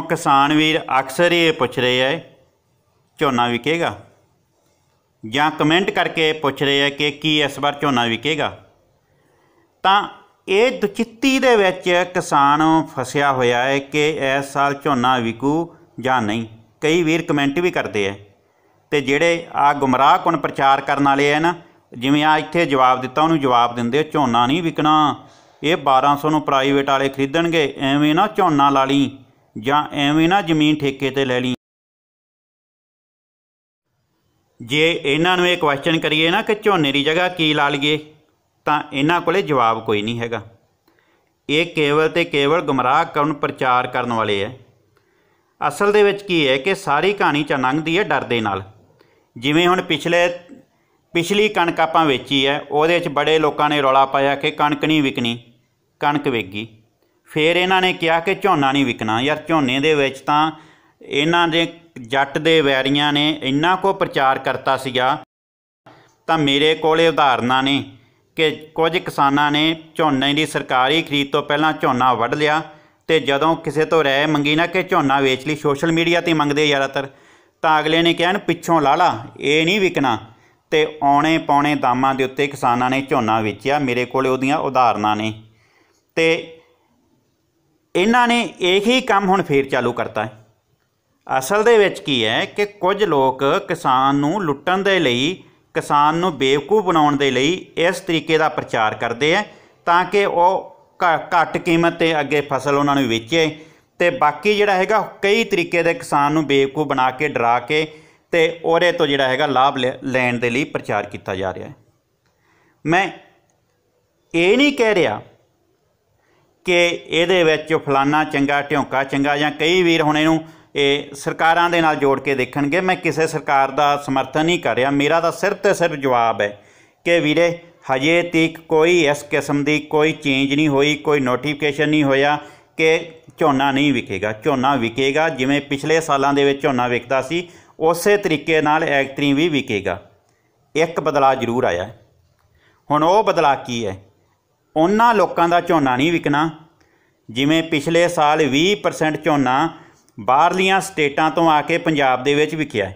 ਕਿਉਂ ਕਿਸਾਨ ਵੀਰ ਅਕਸਰ ਇਹ ਪੁੱਛ ਰਹੇ ਐ ਝੋਨਾ ਵਿਕੇਗਾ ਜਾਂ ਕਮੈਂਟ ਕਰਕੇ ਪੁੱਛ ਰਹੇ ਐ ਕਿ ਕੀ ਇਸ ਵਾਰ ਝੋਨਾ ਵਿਕੇਗਾ ਤਾਂ ਇਹ ਦੁਚਿੱਤੀ ਦੇ ਵਿੱਚ ਕਿਸਾਨ ਫਸਿਆ ਹੋਇਆ ਹੈ ਕਿ ਇਸ ਸਾਲ ਝੋਨਾ ਵਿਕੂ ਜਾਂ ਨਹੀਂ ਕਈ ਵੀਰ ਕਮੈਂਟ ਵੀ ਕਰਦੇ ਐ ਤੇ ਜਿਹੜੇ ਆ ਗੁੰਮਰਾਹਕੁਨ ਪ੍ਰਚਾਰ ਕਰਨ ਵਾਲੇ ਐ ਨਾ ਜਿਵੇਂ ਆ ਇੱਥੇ ਜਵਾਬ ਦਿੱਤਾ ਉਹਨੂੰ ਜਵਾਬ ਦਿੰਦੇ ਝੋਨਾ ਨਹੀਂ ਵਿਕਣਾ ਇਹ 1200 ਨੂੰ ਪ੍ਰਾਈਵੇਟ ਵਾਲੇ ਖਰੀਦਣਗੇ ਐਵੇਂ ਨਾ ਝੋਨਾ ਲਾ ਲਈ ਜਾਂ ਐਵੇਂ ਨਾ ਜ਼ਮੀਨ ਠੇਕੇ ਤੇ ਲੈ ਲਈ ਜੇ ਇਹਨਾਂ ਨੂੰ ਇਹ ਕੁਐਸਚਨ ਕਰੀਏ ਨਾ ਕਿ ਝੋਨੇ ਦੀ ਜਗ੍ਹਾ ਕੀ ਲਾ ਲਈਏ ਤਾਂ ਇਹਨਾਂ ਕੋਲੇ ਜਵਾਬ ਕੋਈ ਨਹੀਂ ਹੈਗਾ ਇਹ ਕੇਵਲ ਤੇ ਕੇਵਲ ਗਮਰਾਹ ਕਰਨ ਪ੍ਰਚਾਰ ਕਰਨ ਵਾਲੇ ਐ ਅਸਲ ਦੇ ਵਿੱਚ ਕੀ ਹੈ ਕਿ ਸਾਰੀ ਕਹਾਣੀ ਚ ਲੰਘਦੀ ਹੈ ਡਰ ਦੇ ਨਾਲ ਜਿਵੇਂ ਹੁਣ ਪਿਛਲੇ ਪਿਛਲੀ ਕਣਕ ਆਪਾਂ ਵੇਚੀ ਹੈ ਉਹਦੇ ਵਿੱਚ ਬੜੇ ਲੋਕਾਂ ਨੇ ਰੌਲਾ ਪਾਇਆ ਕਿ ਕਣਕ ਨਹੀਂ ਵਿਕਣੀ ਕਣਕ ਵੇਗੀ ਫਿਰ ਇਹਨਾਂ ਨੇ ਕਿਹਾ ਕਿ ਝੋਨਾ ਨਹੀਂ ਵਿਕਣਾ ਯਾਰ ਝੋਨੇ ਦੇ ਵਿੱਚ ਤਾਂ ਇਹਨਾਂ ਦੇ ਜੱਟ ਦੇ ਵੈਰੀਆਂ ਨੇ ਇੰਨਾ ਕੋ ਪ੍ਰਚਾਰ ਕਰਤਾ ਸੀਗਾ ਤਾਂ ਮੇਰੇ ਕੋਲੇ ਉਦਾਹਰਨਾਂ ਨੇ ਕਿ ਕੁਝ ਕਿਸਾਨਾਂ ਨੇ ਝੋਨੇ ਦੀ ਸਰਕਾਰੀ ਖਰੀਦ ਤੋਂ ਪਹਿਲਾਂ ਝੋਨਾ ਵੱਢ ਲਿਆ ਤੇ ਜਦੋਂ ਕਿਸੇ ਤੋਂ ਰਾਇ ਮੰਗੀ ਨਾ ਕਿ ਝੋਨਾ ਵੇਚ ਲਈ ਸੋਸ਼ਲ ਮੀਡੀਆ ਤੇ ਮੰਗਦੇ ਜ਼ਿਆਦਾਤਰ ਤਾਂ ਅਗਲੇ ਨੇ ਕਹਿਣ ਪਿੱਛੋਂ ਲਾ ਲਾ ਇਹ ਨਹੀਂ ਵਿਕਣਾ ਤੇ ਆਉਣੇ ਪੌਣੇ ਦਾਮਾਂ ਦੇ ਉੱਤੇ ਕਿਸਾਨਾਂ ਨੇ ਝੋਨਾ ਵੇਚਿਆ ਮੇਰੇ ਕੋਲੇ ਉਹਦੀਆਂ ਉਦਾਹਰਨਾਂ ਨੇ ਤੇ ਇਹਨਾਂ ਨੇ ਇਹੀ ਕੰਮ ਹੁਣ ਫੇਰ ਚਾਲੂ ਕਰਤਾ ਹੈ ਅਸਲ ਦੇ ਵਿੱਚ ਕੀ ਹੈ ਕਿ ਕੁਝ ਲੋਕ ਕਿਸਾਨ ਨੂੰ ਲੁੱਟਣ ਦੇ ਲਈ ਕਿਸਾਨ ਨੂੰ ਬੇਵਕੂਫ ਬਣਾਉਣ ਦੇ ਲਈ ਇਸ ਤਰੀਕੇ ਦਾ ਪ੍ਰਚਾਰ ਕਰਦੇ ਆ ਤਾਂ ਕਿ ਉਹ ਘੱਟ ਕੀਮਤ ਤੇ ਅੱਗੇ ਫਸਲ ਉਹਨਾਂ ਨੂੰ ਵੇਚੇ ਤੇ ਬਾਕੀ ਜਿਹੜਾ ਹੈਗਾ ਕਈ ਤਰੀਕੇ ਦੇ ਕਿਸਾਨ ਨੂੰ ਬੇਵਕੂਫ ਬਣਾ ਕੇ ਡਰਾ ਕੇ ਤੇ ਉਹਦੇ ਤੋਂ ਜਿਹੜਾ ਹੈਗਾ ਲਾਭ ਲੈਣ ਦੇ ਲਈ ਪ੍ਰਚਾਰ ਕੀਤਾ ਜਾ ਰਿਹਾ ਹੈ ਮੈਂ ਇਹ ਨਹੀਂ ਕਹਿ ਰਿਹਾ ਕਿ ਇਹਦੇ ਵਿੱਚ ਫਲਾਨਾ ਚੰਗਾ ਢਿਉਂਕਾ ਚੰਗਾ ਜਾਂ ਕਈ ਵੀਰ ਹੁਣ ਇਹਨੂੰ ਇਹ ਸਰਕਾਰਾਂ ਦੇ ਨਾਲ ਜੋੜ ਕੇ ਦੇਖਣਗੇ ਮੈਂ ਕਿਸੇ ਸਰਕਾਰ ਦਾ ਸਮਰਥਨ ਨਹੀਂ ਕਰ ਰਿਹਾ ਮੇਰਾ ਤਾਂ ਸਿਰ ਤੇ ਸਿਰ ਜਵਾਬ ਹੈ ਕਿ ਵੀਰੇ ਹਜੇ ਤੀਕ ਕੋਈ ਇਸ ਕਿਸਮ ਦੀ ਕੋਈ ਚੇਂਜ ਨਹੀਂ ਹੋਈ ਕੋਈ ਨੋਟੀਫਿਕੇਸ਼ਨ ਨਹੀਂ ਹੋਇਆ ਕਿ ਝੋਨਾ ਨਹੀਂ ਵਿਕੇਗਾ ਝੋਨਾ ਵਿਕੇਗਾ ਜਿਵੇਂ ਪਿਛਲੇ ਸਾਲਾਂ ਦੇ ਵਿੱਚ ਝੋਨਾ ਵਿਕਦਾ ਸੀ ਉਸੇ ਤਰੀਕੇ ਨਾਲ ਐਕਟਰੀ ਵੀ ਵਿਕੇਗਾ ਇੱਕ ਬਦਲਾਅ ਜ਼ਰੂਰ ਆਇਆ ਹੁਣ ਉਹ ਬਦਲਾਅ ਕੀ ਹੈ ਉਹਨਾਂ ਲੋਕਾਂ ਦਾ ਝੋਨਾ ਨਹੀਂ ਵਿਕਣਾ ਜਿਵੇਂ ਪਿਛਲੇ ਸਾਲ 20% ਝੋਨਾ ਬਾਹਰਲੀਆਂ ਸਟੇਟਾਂ ਤੋਂ ਆ ਕੇ ਪੰਜਾਬ ਦੇ ਵਿੱਚ ਵਿਕਿਆ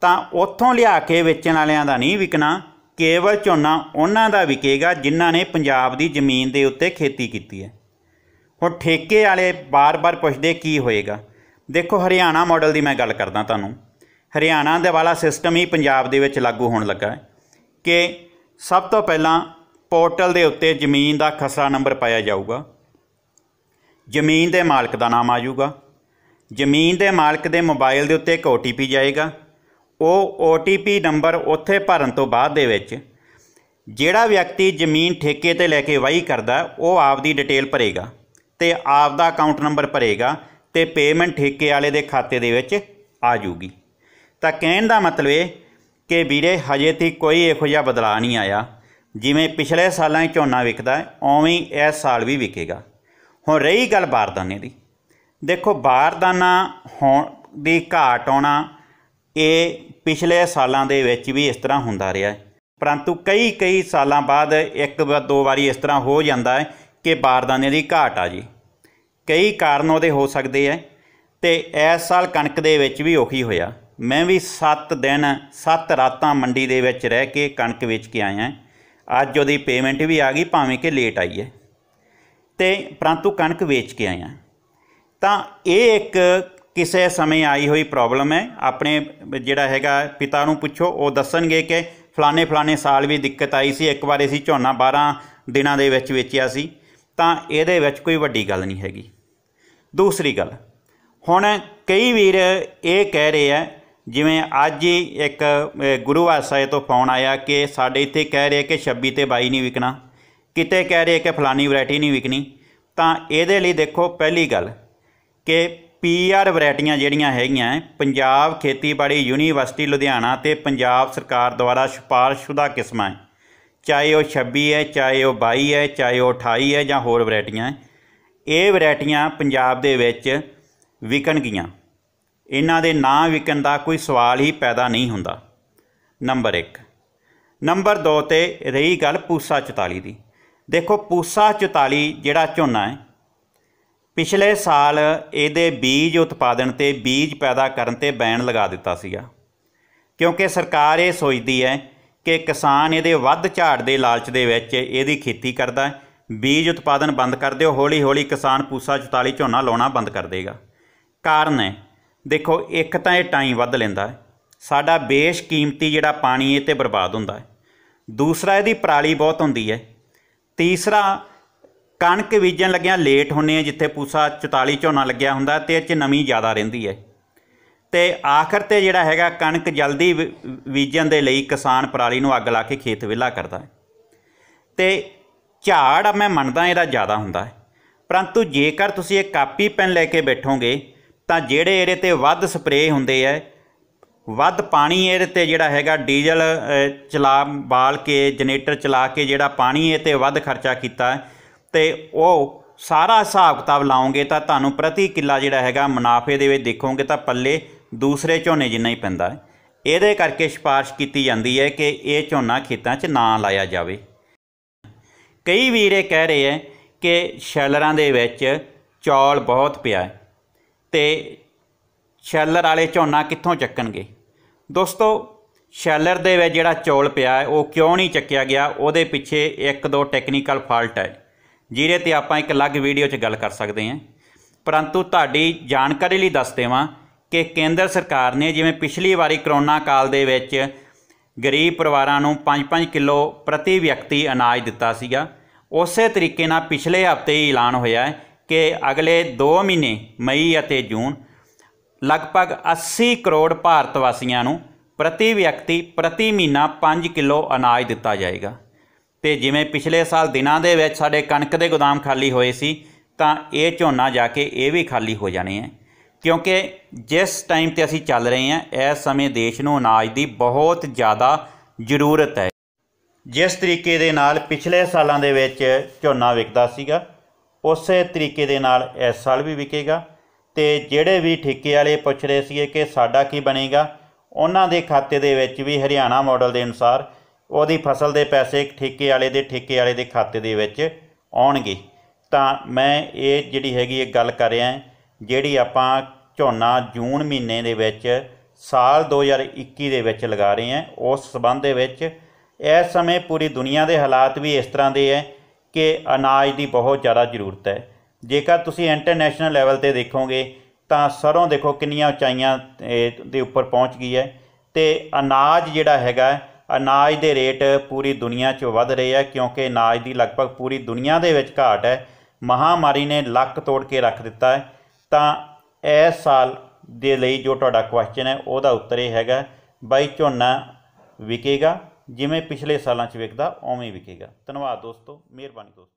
ਤਾਂ ਉੱਥੋਂ ਲਿਆ ਕੇ ਵੇਚਣ ਵਾਲਿਆਂ ਦਾ ਨਹੀਂ ਵਿਕਣਾ ਕੇਵਲ ਝੋਨਾ ਉਹਨਾਂ ਦਾ ਵਿਕੇਗਾ ਜਿਨ੍ਹਾਂ ਨੇ ਪੰਜਾਬ ਦੀ ਜ਼ਮੀਨ ਦੇ ਉੱਤੇ ਖੇਤੀ ਕੀਤੀ ਹੈ ਹੁਣ ਠੇਕੇ ਵਾਲੇ ਬਾਰ-ਬਾਰ ਪੁੱਛਦੇ ਕੀ ਹੋਏਗਾ ਦੇਖੋ ਹਰਿਆਣਾ ਮਾਡਲ ਦੀ ਮੈਂ ਗੱਲ ਕਰਦਾ ਤੁਹਾਨੂੰ ਹਰਿਆਣਾ ਦੇ ਵਾਲਾ ਸਿਸਟਮ ਹੀ ਪੰਜਾਬ ਦੇ ਵਿੱਚ ਲਾਗੂ ਹੋਣ ਲੱਗਾ ਹੈ ਕਿ ਸਭ ਤੋਂ ਪਹਿਲਾਂ ਪੋਰਟਲ ਦੇ ਉੱਤੇ ਜ਼ਮੀਨ ਦਾ ਖਸਰਾ ਨੰਬਰ ਪਾਇਆ ਜਾਊਗਾ ਜ਼ਮੀਨ ਦੇ ਮਾਲਕ ਦਾ ਨਾਮ ਆਜੂਗਾ ਜ਼ਮੀਨ ਦੇ ਮਾਲਕ ਦੇ ਮੋਬਾਈਲ ਦੇ ਉੱਤੇ ਇੱਕ OTP ਜਾਏਗਾ ਉਹ OTP ਨੰਬਰ ਉੱਥੇ ਭਰਨ ਤੋਂ ਬਾਅਦ ਦੇ ਵਿੱਚ ਜਿਹੜਾ ਵਿਅਕਤੀ ਜ਼ਮੀਨ ਠੇਕੇ ਤੇ ਲੈ ਕੇ ਵਾਹੀ ਕਰਦਾ ਉਹ ਆਪਦੀ ਡਿਟੇਲ ਭਰੇਗਾ ਤੇ ਆਪਦਾ ਅਕਾਊਂਟ ਨੰਬਰ ਭਰੇਗਾ ਤੇ ਪੇਮੈਂਟ ਠੇਕੇ ਵਾਲੇ ਦੇ ਖਾਤੇ ਦੇ ਵਿੱਚ ਆਜੂਗੀ ਤਾਂ ਕਹਿਣ ਦਾ ਮਤਲਬ ਇਹ ਕਿ ਵੀਰੇ ਹਜੇ ਤੱਕ ਕੋਈ ਇਹੋ ਜਿਹਾ ਬਦਲਾਅ ਨਹੀਂ ਆਇਆ ਜਿਵੇਂ ਪਿਛਲੇ ਸਾਲਾਂ 'ਚ ਝੋਨਾ ਵਿਕਦਾ ਹੈ ਓਵੇਂ ਹੀ ਇਸ ਸਾਲ ਵੀ ਵਿਕੇਗਾ ਹੁਣ ਰਹੀ ਗੱਲ ਬਾਰਦਾਨੇ ਦੀ ਦੇਖੋ ਬਾਰਦਾਨਾ ਹੋਣ ਦੀ ਘਾਟ ਆਉਣਾ ਇਹ ਪਿਛਲੇ ਸਾਲਾਂ ਦੇ ਵਿੱਚ ਵੀ ਇਸ ਤਰ੍ਹਾਂ ਹੁੰਦਾ ਰਿਹਾ ਹੈ ਪਰੰਤੂ ਕਈ ਕਈ ਸਾਲਾਂ ਬਾਅਦ ਇੱਕ ਵਾਰ ਦੋ ਵਾਰੀ ਇਸ ਤਰ੍ਹਾਂ ਹੋ ਜਾਂਦਾ ਹੈ ਕਿ ਬਾਰਦਾਨੇ ਦੀ ਘਾਟ ਆ ਜੀ ਕਈ ਕਾਰਨ ਉਹਦੇ ਹੋ ਸਕਦੇ ਐ ਤੇ ਇਸ ਸਾਲ ਕਣਕ ਦੇ ਵਿੱਚ ਵੀ ਉਹੀ ਹੋਇਆ ਮੈਂ ਵੀ 7 ਦਿਨ 7 ਰਾਤਾਂ ਮੰਡੀ ਦੇ ਵਿੱਚ ਰਹਿ ਕੇ ਕਣਕ ਵੇਚ ਕੇ ਆਇਆ ਅੱਜ ਉਹਦੀ ਪੇਮੈਂਟ ਵੀ ਆ ਗਈ ਭਾਵੇਂ ਕਿ ਲੇਟ ਆਈ ਹੈ ਤੇ ਪਰੰਤੂ ਕਣਕ ਵੇਚ ਕੇ ਆਇਆ ਤਾਂ ਇਹ ਇੱਕ ਕਿਸੇ ਸਮੇਂ ਆਈ ਹੋਈ ਪ੍ਰੋਬਲਮ ਹੈ ਆਪਣੇ ਜਿਹੜਾ ਹੈਗਾ ਪਿਤਾ ਨੂੰ ਪੁੱਛੋ ਉਹ ਦੱਸਣਗੇ ਕਿ ਫਲਾਣੇ ਫਲਾਣੇ ਸਾਲ ਵੀ ਦਿੱਕਤ ਆਈ ਸੀ ਇੱਕ ਵਾਰ ਅਸੀਂ ਝੋਨਾ 12 ਦਿਨਾਂ ਦੇ ਵਿੱਚ ਵੇਚਿਆ ਸੀ ਤਾਂ ਇਹਦੇ ਵਿੱਚ ਕੋਈ ਵੱਡੀ ਗੱਲ ਨਹੀਂ ਹੈਗੀ ਦੂਸਰੀ ਗੱਲ ਹੁਣ ਕਈ ਵੀਰ ਇਹ ਕਹਿ ਰਹੇ ਆ ਜਿਵੇਂ ਅੱਜ ਹੀ ਇੱਕ ਗੁਰੂ ਆਸਾਏ ਤੋਂ ਫੋਨ ਆਇਆ ਕਿ ਸਾਡੇ ਇੱਥੇ ਕਹਿ ਰਹੇ ਕਿ 26 ਤੇ 22 ਨਹੀਂ ਵਿਕਣਾ ਕਿਤੇ ਕਹਿ ਰਹੇ ਕਿ ਫਲਾਨੀ ਵੈਰਾਈਟੀ ਨਹੀਂ ਵਿਕਣੀ ਤਾਂ ਇਹਦੇ ਲਈ ਦੇਖੋ ਪਹਿਲੀ ਗੱਲ ਕਿ ਪੀਆਰ ਵੈਰਾਈਟੀਆਂ ਜਿਹੜੀਆਂ ਹੈਗੀਆਂ ਪੰਜਾਬ ਖੇਤੀਬਾੜੀ ਯੂਨੀਵਰਸਿਟੀ ਲੁਧਿਆਣਾ ਤੇ ਪੰਜਾਬ ਸਰਕਾਰ ਦੁਆਰਾ ਸਿਫਾਰਸ਼ੁਦਾ ਕਿਸਮਾਂ ਹੈ ਚਾਹੇ ਉਹ 26 ਹੈ ਚਾਹੇ ਉਹ 22 ਹੈ ਚਾਹੇ ਉਹ 28 ਹੈ ਜਾਂ ਹੋਰ ਵੈਰਾਈਟੀਆਂ ਇਹ ਵੈਰਾਈਟੀਆਂ ਪੰਜਾਬ ਦੇ ਵਿੱਚ ਵਿਕਣਗੀਆਂ ਇਹਨਾਂ ਦੇ ਨਾਂ ਵਿਕਣ ਦਾ ਕੋਈ ਸਵਾਲ ਹੀ ਪੈਦਾ ਨਹੀਂ ਹੁੰਦਾ ਨੰਬਰ 1 ਨੰਬਰ 2 ਤੇ ਰਹੀ ਗੱਲ ਪੂਸਾ 44 ਦੀ ਦੇਖੋ ਪੂਸਾ 44 ਜਿਹੜਾ ਝੋਨਾ ਹੈ ਪਿਛਲੇ ਸਾਲ ਇਹਦੇ ਬੀਜ ਉਤਪਾਦਨ ਤੇ ਬੀਜ ਪੈਦਾ ਕਰਨ ਤੇ ਬੈਨ ਲਗਾ ਦਿੱਤਾ ਸੀਗਾ ਕਿਉਂਕਿ ਸਰਕਾਰ ਇਹ ਸੋਚਦੀ ਹੈ ਕਿ ਕਿਸਾਨ ਇਹਦੇ ਵੱਧ ਝਾੜ ਦੇ ਲਾਲਚ ਦੇ ਵਿੱਚ ਇਹਦੀ ਖੇਤੀ ਕਰਦਾ ਹੈ ਬੀਜ ਉਤਪਾਦਨ ਬੰਦ ਕਰ ਦਿਓ ਹੌਲੀ-ਹੌਲੀ ਕਿਸਾਨ ਪੂਸਾ 44 ਝੋਨਾ ਲਾਉਣਾ ਬੰਦ ਕਰ ਦੇਗਾ ਕਾਰਨ ਹੈ ਦੇਖੋ ਇੱਕ ਤਾਂ ਇਹ ਟਾਈਮ ਵੱਧ ਲੈਂਦਾ ਸਾਡਾ ਬੇਸ਼ਕੀਮਤੀ ਜਿਹੜਾ ਪਾਣੀ ਇਹ ਤੇ ਬਰਬਾਦ ਹੁੰਦਾ ਹੈ ਦੂਸਰਾ ਇਹਦੀ ਪਰਾਲੀ ਬਹੁਤ ਹੁੰਦੀ ਹੈ ਤੀਸਰਾ ਕਣਕ ਬੀਜਣ ਲੱਗਿਆਂ ਲੇਟ ਹੁੰਨੇ ਆ ਜਿੱਥੇ ਪੂਸਾ 44 ਝੋਨਾ ਲੱਗਿਆ ਹੁੰਦਾ ਤੇ ਇਹ ਨਮੀ ਜ਼ਿਆਦਾ ਰਹਿੰਦੀ ਹੈ ਤੇ ਆਖਰ ਤੇ ਜਿਹੜਾ ਹੈਗਾ ਕਣਕ ਜਲਦੀ ਬੀਜਣ ਦੇ ਲਈ ਕਿਸਾਨ ਪਰਾਲੀ ਨੂੰ ਅੱਗ ਲਾ ਕੇ ਖੇਤ ਵਿਲਾ ਕਰਦਾ ਹੈ ਤੇ ਝਾੜ ਮੈਂ ਮੰਨਦਾ ਇਹਦਾ ਜ਼ਿਆਦਾ ਹੁੰਦਾ ਹੈ ਪਰੰਤੂ ਜੇਕਰ ਤੁਸੀਂ ਇਹ ਕਾਪੀ ਪੈਨ ਲੈ ਕੇ ਬੈਠੋਗੇ ਤਾਂ ਜਿਹੜੇ ਇਹਦੇ ਤੇ ਵੱਧ ਸਪਰੇਅ ਹੁੰਦੇ ਐ ਵੱਧ ਪਾਣੀ ਇਹਦੇ ਤੇ ਜਿਹੜਾ ਹੈਗਾ ਡੀਜ਼ਲ ਚਲਾ ਬਾਲ ਕੇ ਜਨਰੇਟਰ ਚਲਾ ਕੇ ਜਿਹੜਾ ਪਾਣੀ ਇਹ ਤੇ ਵੱਧ ਖਰਚਾ ਕੀਤਾ ਤੇ ਉਹ ਸਾਰਾ ਹਿਸਾਬ ਕਿਤਾਬ ਲਾਉਂਗੇ ਤਾਂ ਤੁਹਾਨੂੰ ਪ੍ਰਤੀ ਕਿੱਲਾ ਜਿਹੜਾ ਹੈਗਾ ਮੁਨਾਫੇ ਦੇ ਵਿੱਚ ਦੇਖੋਗੇ ਤਾਂ ਪੱਲੇ ਦੂਸਰੇ ਝੋਨੇ ਜਿੰਨਾ ਹੀ ਪੈਂਦਾ ਹੈ ਇਹਦੇ ਕਰਕੇ ਸਿਫਾਰਿਸ਼ ਕੀਤੀ ਜਾਂਦੀ ਹੈ ਕਿ ਇਹ ਝੋਨਾ ਖੇਤਾਂ 'ਚ ਨਾ ਲਾਇਆ ਜਾਵੇ ਕਈ ਵੀਰੇ ਕਹਿ ਰਹੇ ਐ ਕਿ ਸ਼ੈਲਰਾਂ ਦੇ ਵਿੱਚ ਚੌਲ ਬਹੁਤ ਪਿਆ ਹੈ ਤੇ ਸ਼ੈਲਰ ਵਾਲੇ ਝੋਨਾ ਕਿੱਥੋਂ ਚੱਕਣਗੇ ਦੋਸਤੋ ਸ਼ੈਲਰ ਦੇ ਵਿੱਚ ਜਿਹੜਾ ਚੌਲ ਪਿਆ ਹੈ ਉਹ ਕਿਉਂ ਨਹੀਂ ਚੱਕਿਆ ਗਿਆ ਉਹਦੇ ਪਿੱਛੇ ਇੱਕ ਦੋ ਟੈਕਨੀਕਲ ਫਾਲਟ ਹੈ ਜਿਹਦੇ ਤੇ ਆਪਾਂ ਇੱਕ ਅਲੱਗ ਵੀਡੀਓ 'ਚ ਗੱਲ ਕਰ ਸਕਦੇ ਹਾਂ ਪਰੰਤੂ ਤੁਹਾਡੀ ਜਾਣਕਾਰੀ ਲਈ ਦੱਸ ਦੇਵਾਂ ਕਿ ਕੇਂਦਰ ਸਰਕਾਰ ਨੇ ਜਿਵੇਂ ਪਿਛਲੀ ਵਾਰੀ ਕਰੋਨਾ ਕਾਲ ਦੇ ਵਿੱਚ ਗਰੀਬ ਪਰਿਵਾਰਾਂ ਨੂੰ 5-5 ਕਿਲੋ ਪ੍ਰਤੀ ਵਿਅਕਤੀ ਅਨਾਜ ਦਿੱਤਾ ਸੀਗਾ ਉਸੇ ਤਰੀਕੇ ਨਾਲ ਪਿਛਲੇ ਹਫਤੇ ਹੀ ਐਲਾਨ ਹੋਇਆ ਹੈ ਕਿ ਅਗਲੇ 2 ਮਹੀਨੇ ਮਈ ਅਤੇ ਜੂਨ ਲਗਭਗ 80 ਕਰੋੜ ਭਾਰਤ ਵਾਸੀਆਂ ਨੂੰ ਪ੍ਰਤੀ ਵਿਅਕਤੀ ਪ੍ਰਤੀ ਮਹੀਨਾ 5 ਕਿਲੋ ਅਨਾਜ ਦਿੱਤਾ ਜਾਏਗਾ ਤੇ ਜਿਵੇਂ ਪਿਛਲੇ ਸਾਲ ਦਿਨਾਂ ਦੇ ਵਿੱਚ ਸਾਡੇ ਕਣਕ ਦੇ ਗੋਦਾਮ ਖਾਲੀ ਹੋਏ ਸੀ ਤਾਂ ਇਹ ਝੋਨਾ ਜਾ ਕੇ ਇਹ ਵੀ ਖਾਲੀ ਹੋ ਜਾਣੇ ਆ ਕਿਉਂਕਿ ਜਿਸ ਟਾਈਮ ਤੇ ਅਸੀਂ ਚੱਲ ਰਹੇ ਹਾਂ ਇਸ ਸਮੇਂ ਦੇਸ਼ ਨੂੰ ਅਨਾਜ ਦੀ ਬਹੁਤ ਜ਼ਿਆਦਾ ਜ਼ਰੂਰਤ ਹੈ ਜਿਸ ਤਰੀਕੇ ਦੇ ਨਾਲ ਪਿਛਲੇ ਸਾਲਾਂ ਦੇ ਵਿੱਚ ਝੋਨਾ ਵਿਕਦਾ ਸੀਗਾ ਉਸੇ ਤਰੀਕੇ ਦੇ ਨਾਲ ਇਸ ਸਾਲ ਵੀ ਵਿਕੇਗਾ ਤੇ ਜਿਹੜੇ ਵੀ ਠੇਕੇ ਵਾਲੇ ਪੁੱਛ ਰਹੇ ਸੀਗੇ ਕਿ ਸਾਡਾ ਕੀ ਬਣੇਗਾ ਉਹਨਾਂ ਦੇ ਖਾਤੇ ਦੇ ਵਿੱਚ ਵੀ ਹਰਿਆਣਾ ਮਾਡਲ ਦੇ ਅਨੁਸਾਰ ਉਹਦੀ ਫਸਲ ਦੇ ਪੈਸੇ ਠੇਕੇ ਵਾਲੇ ਦੇ ਠੇਕੇ ਵਾਲੇ ਦੇ ਖਾਤੇ ਦੇ ਵਿੱਚ ਆਉਣਗੇ ਤਾਂ ਮੈਂ ਇਹ ਜਿਹੜੀ ਹੈਗੀ ਇਹ ਗੱਲ ਕਰ ਰਿਹਾ ਜਿਹੜੀ ਆਪਾਂ ਝੋਨਾ ਜੂਨ ਮਹੀਨੇ ਦੇ ਵਿੱਚ ਸਾਲ 2021 ਦੇ ਵਿੱਚ ਲਗਾ ਰਹੇ ਹਾਂ ਉਸ ਸਬੰਧ ਦੇ ਵਿੱਚ ਇਸ ਸਮੇਂ ਪੂਰੀ ਦੁਨੀਆ ਦੇ ਹਾਲਾਤ ਵੀ ਇਸ ਤਰ੍ਹਾਂ ਦੇ ਐ ਕਿ ਅਨਾਜ ਦੀ ਬਹੁਤ ਜ਼ਿਆਦਾ ਜ਼ਰੂਰਤ ਹੈ ਜੇਕਰ ਤੁਸੀਂ ਇੰਟਰਨੈਸ਼ਨਲ ਲੈਵਲ ਤੇ ਦੇਖੋਗੇ ਤਾਂ ਸਰੋਂ ਦੇਖੋ ਕਿੰਨੀਆਂ ਉਚਾਈਆਂ ਦੇ ਉੱਪਰ ਪਹੁੰਚ ਗਈ ਹੈ ਤੇ ਅਨਾਜ ਜਿਹੜਾ ਹੈਗਾ ਅਨਾਜ ਦੇ ਰੇਟ ਪੂਰੀ ਦੁਨੀਆ 'ਚ ਵੱਧ ਰਹੇ ਆ ਕਿਉਂਕਿ ਅਨਾਜ ਦੀ ਲਗਭਗ ਪੂਰੀ ਦੁਨੀਆ ਦੇ ਵਿੱਚ ਘਾਟ ਹੈ ਮਹਾਮਾਰੀ ਨੇ ਲੱਕ ਤੋੜ ਕੇ ਰੱਖ ਦਿੱਤਾ ਹੈ ਤਾਂ ਇਸ ਸਾਲ ਦੇ ਲਈ ਜੋ ਤੁਹਾਡਾ ਕੁਐਸਚਨ ਹੈ ਉਹਦਾ ਉੱਤਰ ਇਹ ਹੈਗਾ ਬਾਈ ਝੋਨਾ ਵਿਕੇਗਾ ਜਿਵੇਂ ਪਿਛਲੇ ਸਾਲਾਂ 'ਚ ਵਿਕਦਾ ਓਵੇਂ ਵਿਕੇਗਾ ਧੰਨਵਾਦ ਦੋਸਤੋ ਮਿਹਰਬਾਨੀ ਦੋਸਤੋ